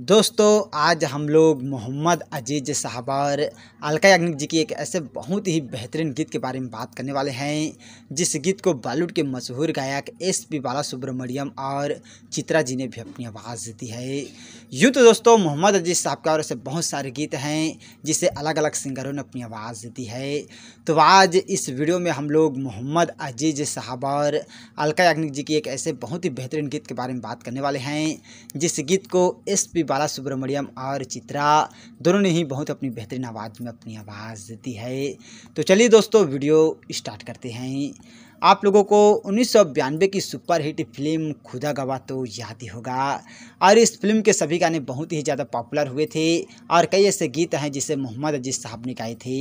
दोस्तों आज हम लोग मोहम्मद अजीज साहब और अलका याग्निक जी की एक ऐसे बहुत ही बेहतरीन गीत के बारे में बात करने वाले हैं जिस गीत को बॉलीवुड के मशहूर गायक एस पी बाला सुब्रमण्यम और चित्रा जी ने भी अपनी आवाज़ दी है यूँ तो दोस्तों मोहम्मद अजीज साहब का और ऐसे बहुत सारे गीत हैं जिसे अलग अलग सिंगरों ने अपनी आवाज़ दी है तो आज इस वीडियो में हम लोग मोहम्मद अजीज साहब और अलका याग्निक जी की एक ऐसे बहुत ही बेहतरीन गीत के बारे में बात करने वाले हैं जिस गीत को एस पी भी बाला सुब्रमण्यम और चित्रा दोनों ने ही बहुत अपनी बेहतरीन आवाज़ में अपनी आवाज़ दी है तो चलिए दोस्तों वीडियो स्टार्ट करते हैं आप लोगों को उन्नीस की सुपरहिट फिल्म खुदा गवा तो याद ही होगा और इस फिल्म के सभी गाने बहुत ही ज़्यादा पॉपुलर हुए थे और कई ऐसे गीत हैं जिसे मोहम्मद अजीज साहब ने गाए थे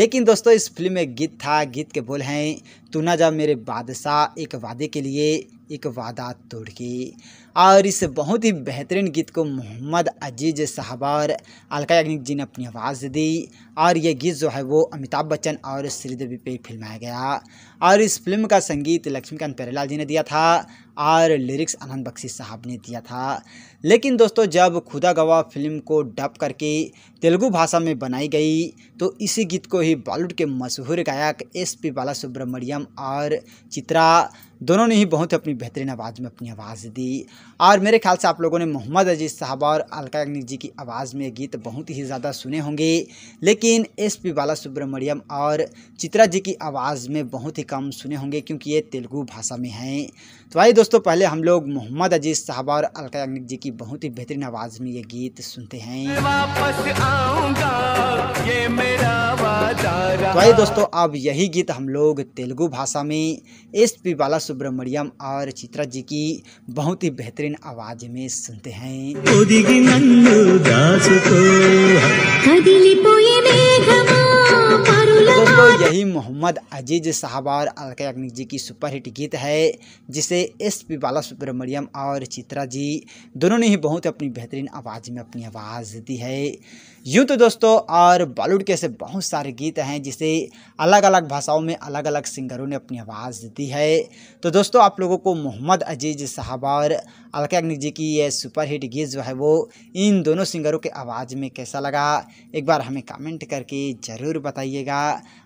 लेकिन दोस्तों इस फिल्म में गीत था गीत के बोल हैं तू ना जा मेरे बादशाह एक वादे के लिए एक वादा तोड़ के और इस बहुत ही बेहतरीन गीत को मोहम्मद अजीज़ साहब और अलका याग्निक जी ने अपनी आवाज़ दी और ये गीत जो है वो अमिताभ बच्चन और श्रीदेवी पे फिल्माया गया और इस फिल्म का संगीत लक्ष्मीकांत प्यारेलाल जी ने दिया था और लिरिक्स आनंद बख्शी साहब ने दिया था लेकिन दोस्तों जब खुदा गवाह फिल्म को डब करके तेलुगु भाषा में बनाई गई तो इसी गीत को ही बॉलीवुड के मशहूर गायक एस पी बाला सुब्रमण्यम और चित्रा दोनों ने ही बहुत अपनी बेहतरीन आवाज़ में अपनी आवाज़ दी और मेरे ख्याल से आप लोगों ने मोहम्मद अजीज़ साहब और अलका याग्निक जी की आवाज़ में गीत बहुत ही ज़्यादा सुने होंगे लेकिन लेकिन एस पी बाला सुब्रमण्यम और चित्रा जी की आवाज़ में बहुत ही कम सुने होंगे क्योंकि ये तेलुगु भाषा में हैं तो आइए दोस्तों पहले हम लोग मोहम्मद अजीज साहब और अलका याग्निक जी की बहुत ही बेहतरीन आवाज़ में ये गीत सुनते हैं तो आइए दोस्तों अब यही गीत हम लोग तेलुगु भाषा में एस पी बाला सुब्रमण्यम और चित्रा जी की बहुत ही बेहतरीन आवाज में सुनते हैं यही मोहम्मद अजीज साहब और अलका याग्निक जी की सुपरहिट गीत है जिसे एस पी बाला सुब्रमण्यम और चित्रा जी दोनों ने ही बहुत अपनी बेहतरीन आवाज़ में अपनी आवाज़ दी है यूँ तो दोस्तों और बॉलीवुड के ऐसे बहुत सारे गीत हैं जिसे अलग अलग भाषाओं में अलग अलग सिंगरों ने अपनी आवाज़ दी है तो दोस्तों आप लोगों को मोहम्मद अजीज साहब और अलका याग्निक जी की ये सुपरहिट गीत जो है वो इन दोनों सिंगरों के आवाज़ में कैसा लगा एक बार हमें कमेंट करके ज़रूर बताइएगा